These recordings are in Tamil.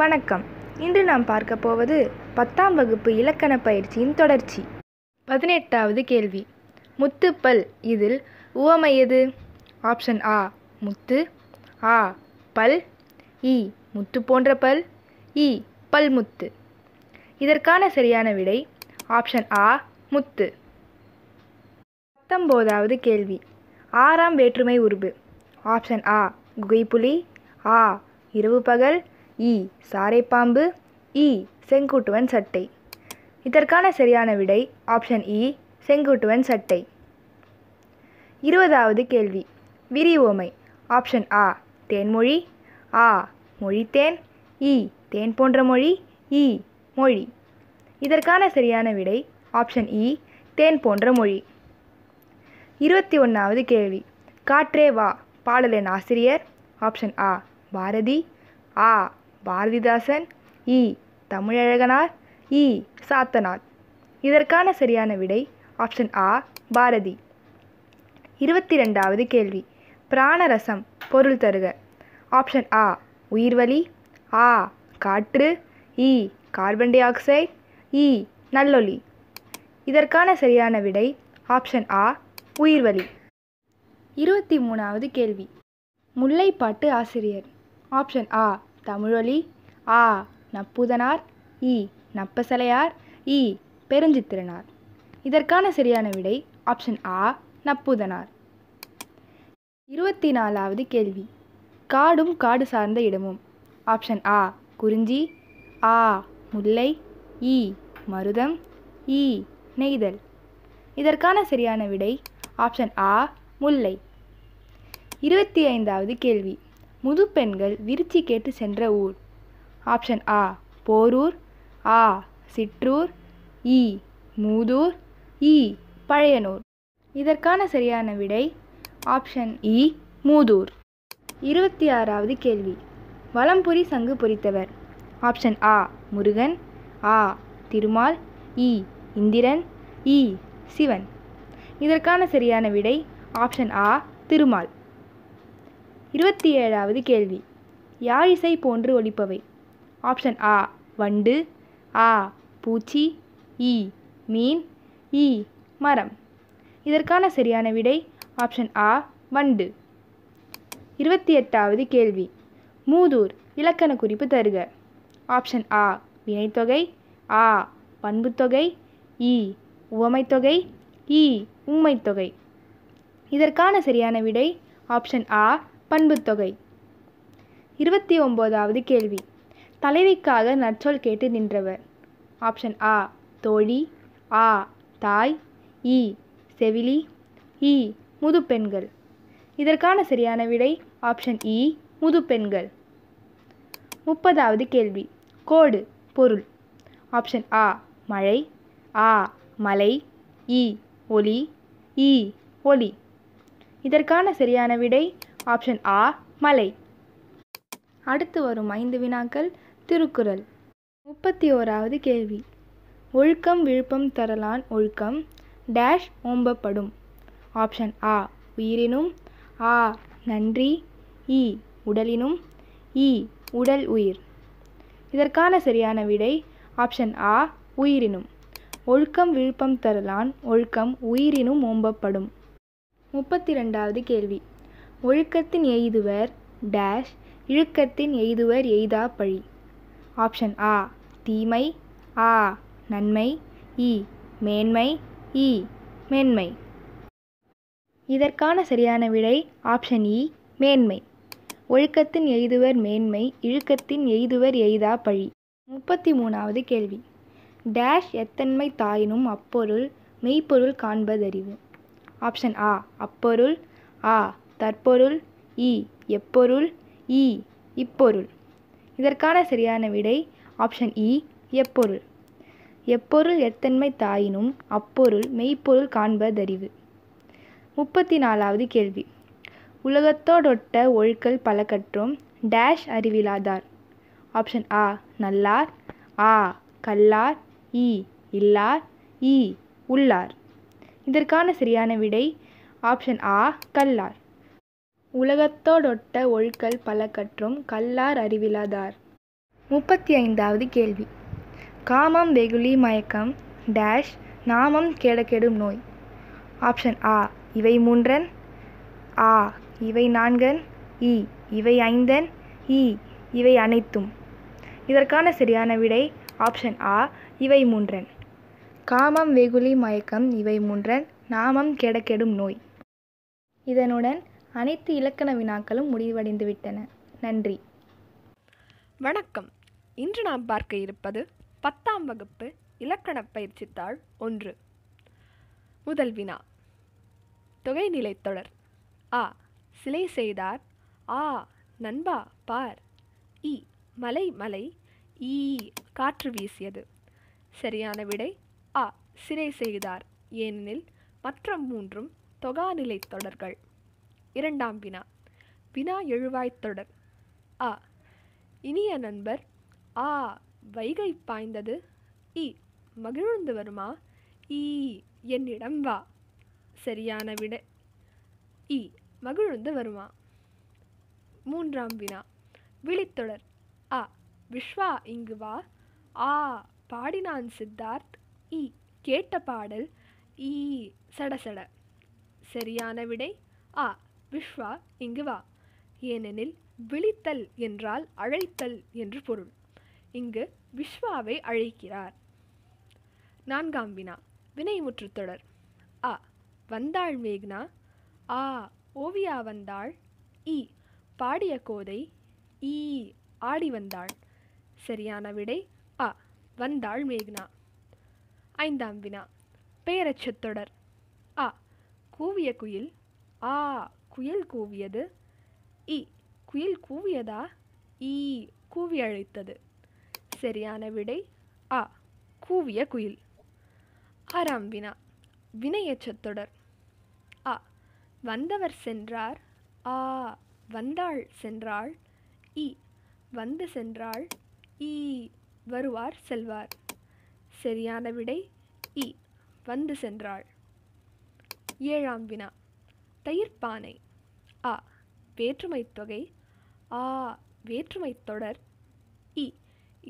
வணக்கம் இன்று நாம் பார்க்க போவது பத்தாம் வகுப்பு இலக்கண பயிற்சியின் தொடர்ச்சி பதினெட்டாவது கேள்வி முத்துப்பல் இதில் உவமை எது ஆப்ஷன் ஆ முத்து ஆ பல் இ முத்து போன்ற பல் இ பல் முத்து இதற்கான சரியான விடை ஆப்ஷன் ஆ முத்து பத்தொம்போதாவது கேள்வி ஆறாம் வேற்றுமை உருபு ஆப்ஷன் ஆ குகைப்புலி ஆ இரவு பகல் இ சாரைப்பாம்பு இ செங்குட்டுவன் சட்டை இதற்கான சரியான விடை ஆப்ஷன் இ e, செங்குட்டுவன் சட்டை இருபதாவது கேள்வி விரி ஓமை ஆப்ஷன் ஆ தேன்மொழி ஆ மொழித்தேன் இ தேன் போன்ற மொழி இ மொழி இதற்கான சரியான விடை ஆப்ஷன் இ e, தேன் போன்ற மொழி இருபத்தி ஒன்றாவது கேள்வி காற்றே வா பாடலின் ஆசிரியர் ஆப்ஷன் ஆ பாரதி ஆ பாரதிதாசன் இ தமிழழகனார் இ சாத்தனார் இதற்கான சரியான விடை ஆப்ஷன் ஆ பாரதி இருபத்தி ரெண்டாவது கேள்வி பிராணரசம் பொருள் தருக ஆப்ஷன் ஆ உயிர்வலி ஆ காற்று இ கார்பன் டை ஆக்சைடு இ நல்லொலி இதற்கான சரியான விடை ஆப்ஷன் ஆ உயிர்வலி இருபத்தி மூணாவது கேள்வி முல்லைப்பாட்டு ஆசிரியர் ஆப்ஷன் ஆ தமிழொலி ஆ நப்பூதனார் இ நப்பசலையார் இ பெருஞ்சித்திரனார் இதற்கான சரியான விடை ஆப்ஷன் ஆ நப்புதனார் இருபத்தி நாலாவது கேள்வி காடும் காடு சார்ந்த இடமும் ஆப்ஷன் ஆ குறிஞ்சி ஆ முல்லை இ மருதம் இ நெய்தல் இதற்கான சரியான விடை ஆப்ஷன் ஆ முல்லை இருபத்தி ஐந்தாவது கேள்வி முது பெண்கள் விருச்சி கேட்டு சென்ற ஊர் ஆப்ஷன் ஆ போரூர் ஆ சிற்றூர் இ மூதூர் இ பழையனூர் இதற்கான சரியான விடை ஆப்ஷன் இ மூதூர் இருபத்தி ஆறாவது கேள்வி வலம்புரி சங்கு பொறித்தவர் ஆப்ஷன் ஆ முருகன் ஆ திருமால் இ இந்திரன் இ சிவன் இதற்கான சரியான விடை ஆப்ஷன் ஆ திருமால் இருபத்தி ஏழாவது கேள்வி யார் இசை போன்று ஒழிப்பவை ஆப்ஷன் ஆ வண்டு ஆ பூச்சி இ மீன் இ மரம் இதற்கான சரியான விடை ஆப்ஷன் ஆ வண்டு இருபத்தி எட்டாவது கேள்வி மூதூர் இலக்கண குறிப்பு தருக ஆப்ஷன் ஆ வினைத்தொகை ஆ பண்புத்தொகை இ உவமைத்தொகை இ உண்மைத்தொகை இதற்கான சரியான விடை ஆப்ஷன் ஆ பண்புத்தொகை இருபத்தி ஒம்போதாவது கேள்வி தலைவிக்காக நற்சொல் கேட்டு நின்றவர் ஆப்ஷன் ஆ தோழி ஆ தாய் இ செவிலி இ முதுப்பெண்கள் இதற்கான சரியான விடை ஆப்ஷன் இ முதுப்பெண்கள் முப்பதாவது கேள்வி கோடு பொருள் ஆப்ஷன் ஆ மழை ஆ மலை இ ஒலி இ ஒலி இதற்கான சரியான விடை ஆப்ஷன் ஆ மலை அடுத்து வரும் ஐந்து வினாக்கள் திருக்குறள் முப்பத்தி ஓராவது கேள்வி ஒழுக்கம் விழுப்பம் தரலான் ஒழுக்கம் டேஷ் ஓம்பப்படும் ஆப்ஷன் ஆ உயிரினும் ஆ நன்றி இ உடலினும் இ உடல் உயிர் இதற்கான சரியான விடை ஆப்ஷன் ஆ உயிரினும் ஒழுக்கம் விழுப்பம் தரலான் ஒழுக்கம் உயிரினும் ஓம்பப்படும் முப்பத்தி ரெண்டாவது கேள்வி ஒழுக்கத்தின் எய்துவர் டேஷ் இழுக்கத்தின் எய்துவர் எய்தா பழி ஆப்ஷன் ஆ தீமை ஆ நன்மை இ e, மேன்மை இ e, மேன்மை இதற்கான சரியான விடை ஆப்ஷன் இ e, மேன்மை ஒழுக்கத்தின் எய்துவர் மேன்மை இழுக்கத்தின் எய்துவர் எய்தா பழி முப்பத்தி மூணாவது கேள்வி டேஷ் எத்தன்மை தாயினும் அப்பொருள் மெய்ப்பொருள் காண்பதறிவு ஆப்ஷன் ஆ அப்பொருள் ஆ தற்பொருள் இ எப்பொருள் இ இப்பொருள் இதற்கான சரியான விடை ஆப்ஷன் இ எப்பொருள் எப்பொருள் எத்தன்மை தாயினும் அப்பொருள் மெய்ப்பொருள் காண்பதறிவு முப்பத்தி நாலாவது கேள்வி உலகத்தோடொட்ட ஒழுக்கல் பல கற்றும் டேஷ் அறிவிலாதார் ஆப்ஷன் ஆ நல்லார் ஆ கல்லார் இ இல்லார் இ உள்ளார் இதற்கான சரியான விடை ஆப்ஷன் ஆ கல்லார் உலகத்தோடொட்ட ஒழுக்கல் பல கற்றும் கல்லார் அறிவிலாதார் முப்பத்தி ஐந்தாவது கேள்வி காமம் வெகுளி மயக்கம் டேஷ் நாமம் கேடக்கெடும் நோய் ஆப்ஷன் ஆ இவை மூன்றன் ஆ இவை நான்கன் இ இவை ஐந்தன் இ இவை அனைத்தும் இதற்கான சரியான விடை ஆப்ஷன் ஆ இவை மூன்றன் காமம் வெகுளி மயக்கம் இவை மூன்றன் நாமம் கெடக்கெடும் நோய் இதனுடன் அனைத்து இலக்கண வினாக்களும் முடிவடைந்து விட்டன நன்றி வணக்கம் இன்று நாம் பார்க்க இருப்பது பத்தாம் வகுப்பு இலக்கண பயிற்சித்தாள் ஒன்று முதல் வினா தொகை நிலைத்தொடர் ஆ சிலை செய்தார் ஆ நண்பா பார் இ மலை மலை ஈ காற்று வீசியது சரியான விடை ஆ சிறை செய்தார் ஏனெனில் மற்ற மூன்றும் தொகா நிலை தொடர்கள் இரண்டாம் வினா வினா எழுவாய்த்தொடர் அ இனிய நண்பர் ஆ வைகை பாய்ந்தது இ மகிழ்ந்து வருமா ஈ என்னிடம் வா சரியான விட இ மகிழ்ந்து வருமா மூன்றாம் வினா விழித்தொடர் அ விஸ்வா இங்கு வா ஆ பாடினான் சித்தார்த் இ கேட்ட பாடல் ஈ சடசட சரியான விடை ஆ விஸ்வா இங்கு வா ஏனெனில் விழித்தல் என்றால் அழைத்தல் என்று பொருள் இங்கு விஸ்வாவை அழைக்கிறார் நான்காம் வினா தொடர் அ வந்தாள் மேக்னா ஆ ஓவியா வந்தாள் இ பாடிய கோதை ஈ ஆடி வந்தாள் சரியான விடை அ வந்தாள் மேக்னா ஐந்தாம் வினா பெயரச்சத்தொடர் அ கூவிய குயில் ஆ குயில் கூவியது இ குயில் கூவியதா ஈ கூவி அழைத்தது சரியான விடை ஆ கூவிய குயில் ஆறாம் வினா வினையச்சத்தொடர் ஆ வந்தவர் சென்றார் ஆ வந்தாள் சென்றாள் இ வந்து சென்றாள் ஈ வருவார் செல்வார் சரியான விடை இ வந்து சென்றாள் ஏழாம் வினா தயிர் பானை அ வேற்றுமை தொகை ஆ வேற்றுமை தொடர் இ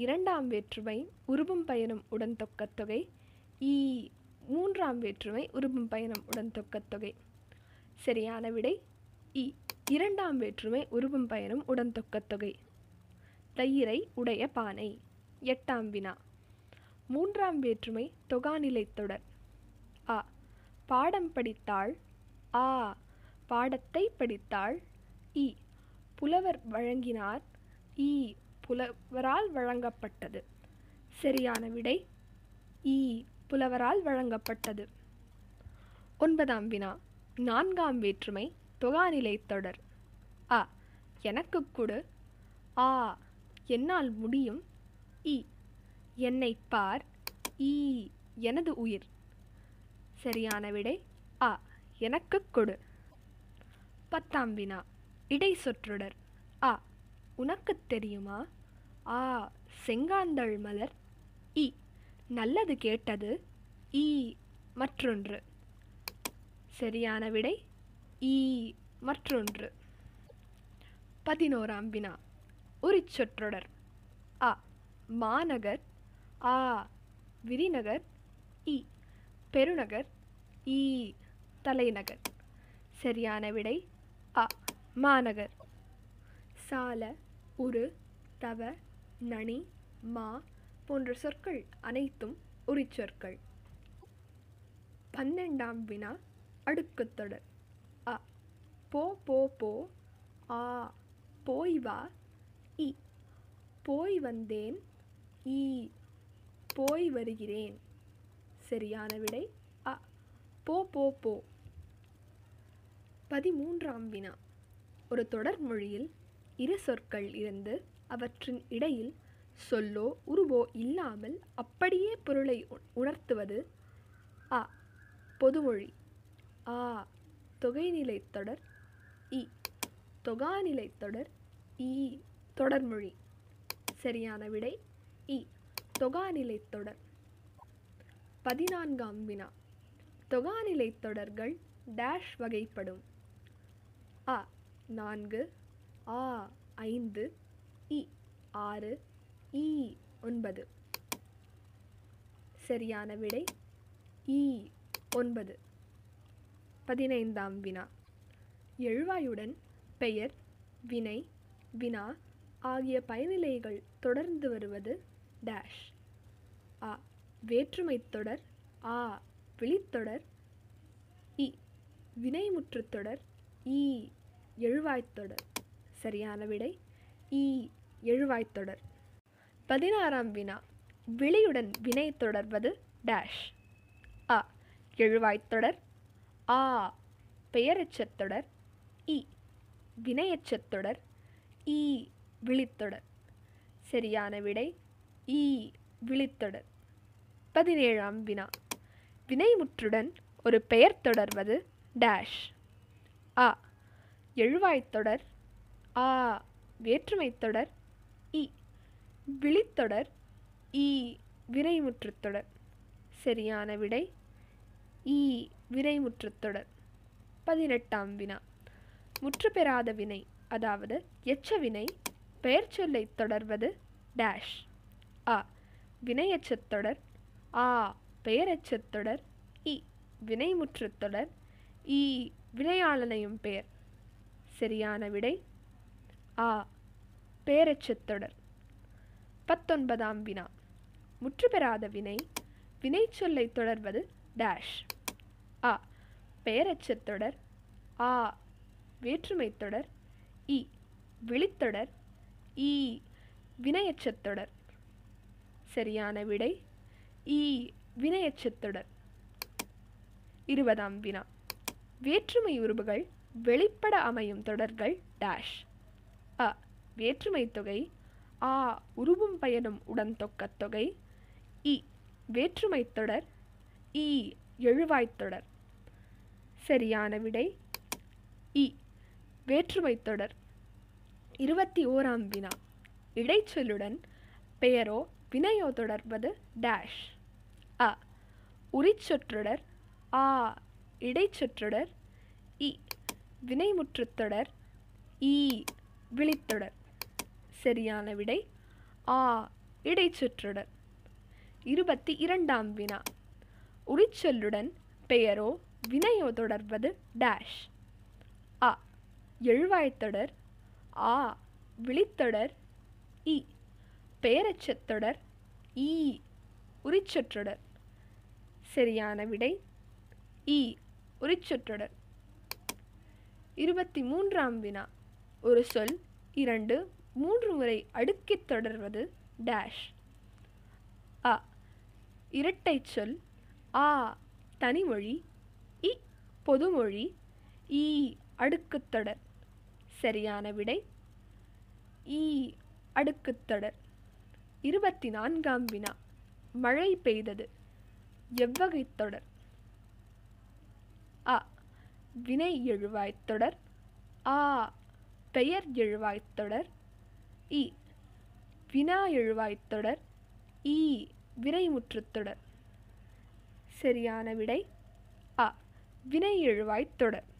இரண்டாம் வேற்றுமை உருபும் பயணம் உடன் தொக்கத்தொகை இ மூன்றாம் வேற்றுமை உருபும் பயணம் உடன் தொக்கத்தொகை சரியான விடை இ இரண்டாம் வேற்றுமை உருபும் பயணம் உடன் தொக்கத்தொகை தயிரை உடைய பானை எட்டாம் வினா மூன்றாம் வேற்றுமை தொகாநிலை தொடர் அ பாடம் படித்தாள் ஆ பாடத்தை படித்தாள் இ புலவர் வழங்கினார் இ புலவரால் வழங்கப்பட்டது சரியான விடை இ புலவரால் வழங்கப்பட்டது ஒன்பதாம் வினா நான்காம் வேற்றுமை தொகாநிலை தொடர் அ எனக்கு கொடு ஆ என்னால் முடியும் இ என்னை பார் ஈ எனது உயிர் சரியான விடை ஆ எனக்கு கொடு பத்தாம் வினா இடை சொற்றொடர் ஆ உனக்கு தெரியுமா ஆ செங்காந்தள் மலர் இ நல்லது கேட்டது ஈ மற்றொன்று சரியான விடை ஈ மற்றொன்று பதினோராம் வினா உரிச்சொற்றொடர் அ மாநகர் ஆ விரிநகர் இ பெருநகர் ஈ தலைநகர் சரியான விடை மாநகர் சால உரு தவ நனி மா போன்ற சொற்கள் அனைத்தும் உரிச்சொற்கள் பன்னெண்டாம் வினா அடுக்குத்தொடர் அ போ போ போ ஆ போய் வா இ போய் வந்தேன் ஈ போய் வருகிறேன் சரியான விடை அ போ போ போ பதிமூன்றாம் வினா ஒரு தொடர்மொழியில் இரு சொற்கள் இருந்து அவற்றின் இடையில் சொல்லோ உருவோ இல்லாமல் அப்படியே பொருளை உணர்த்துவது அ பொதுமொழி ஆ தொகைநிலை தொடர் இ தொகாநிலை தொடர் இ தொடர்மொழி சரியான விடை இ தொகாநிலை தொடர் பதினான்காம் வினா தொகாநிலை தொடர்கள் டேஷ் வகைப்படும் அ நான்கு ஆ ஐந்து இ ஆறு இ ஒன்பது சரியான விடை இ ஒன்பது பதினைந்தாம் வினா எழுவாயுடன் பெயர் வினை வினா ஆகிய பயனிலைகள் தொடர்ந்து வருவது டேஷ் ஆ வேற்றுமை தொடர் ஆ விழித்தொடர் இ வினைமுற்றுத்தொடர் இ எழுவாய்த்தொடர் சரியான விடை இ எழுவாய்த்தொடர் பதினாறாம் வினா விழியுடன் வினை தொடர்வது டேஷ் அ எழுவாய்த்தொடர் ஆ பெயரெச்சத்தொடர் இ வினையச்சத்தொடர் இ விழித்தொடர் சரியான விடை இ விழித்தொடர் பதினேழாம் வினா வினைமுற்றுடன் ஒரு பெயர் தொடர்வது டேஷ் ஆ எழுவாய்த்தொடர் ஆ வேற்றுமைத்தொடர் இ விழித்தொடர் இ விரைமுற்றுத்தொடர் சரியான விடை இ விரைமுற்றுத்தொடர் பதினெட்டாம் வினா முற்று பெறாத வினை அதாவது எச்ச வினை பெயர் சொல்லை தொடர்வது டேஷ் ஆ வினையச்சத்தொடர் ஆ பெயரச்சத்தொடர் இ வினைமுற்றுத்தொடர் இ வினையாளனையும் பெயர் சரியான விடை ஆ பேரச்சத்தொடர் பத்தொன்பதாம் வினா முற்று பெறாத வினை வினைச்சொல்லை தொடர்வது டேஷ் ஆ பெயரச்சத்தொடர் ஆ வேற்றுமை தொடர் இ விழித்தொடர் இ வினையச்சத்தொடர் சரியான விடை இ வினையச்சத்தொடர் இருபதாம் வினா வேற்றுமை உறுப்புகள் வெளிப்பட அமையும் தொடர்கள் டேஷ் அ வேற்றுமை தொகை ஆ உருவும் பயனும் உடன் தொக்கத் தொகை இ வேற்றுமை தொடர் இ எழுவாய்த் தொடர் சரியான விடை இ வேற்றுமை தொடர் இருபத்தி ஓராம் வினா இடைச்சொல்லுடன் பெயரோ வினையோ தொடர்வது டேஷ் அ உரிச்சொற்றொடர் ஆ இடைச்சொற்றொடர் இ வினைமுற்றுத்தொடர் ஈ விழித்தொடர் சரியான விடை ஆ இடைச்சுற்றொடர் இருபத்தி இரண்டாம் வினா உரிச்சொல்லுடன் பெயரோ வினையோ தொடர்வது டேஷ் அ எழுவாய்த்தொடர் ஆ விழித்தொடர் இ பெயரச்சத்தொடர் ஈ உரிச்சொற்றொடர் சரியான விடை ஈ உரிச்சொற்றொடர் இருபத்தி மூன்றாம் வினா ஒரு சொல் இரண்டு மூன்று முறை அடுக்கித் தொடர்வது டேஷ் அ இரட்டை சொல் ஆ தனிமொழி இ பொதுமொழி ஈ அடுக்குத்தொடர் சரியான விடை ஈ அடுக்குத்தொடர் இருபத்தி நான்காம் வினா மழை பெய்தது எவ்வகை தொடர் அ வினை எழுவாய்த்தொடர் ஆ பெயர் எழுவாய்த்தொடர் இ வினா எழுவாய்த்தொடர் ஈ வினைமுற்றுத்தொடர் சரியான விடை அ வினை எழுவாய்த்தொடர்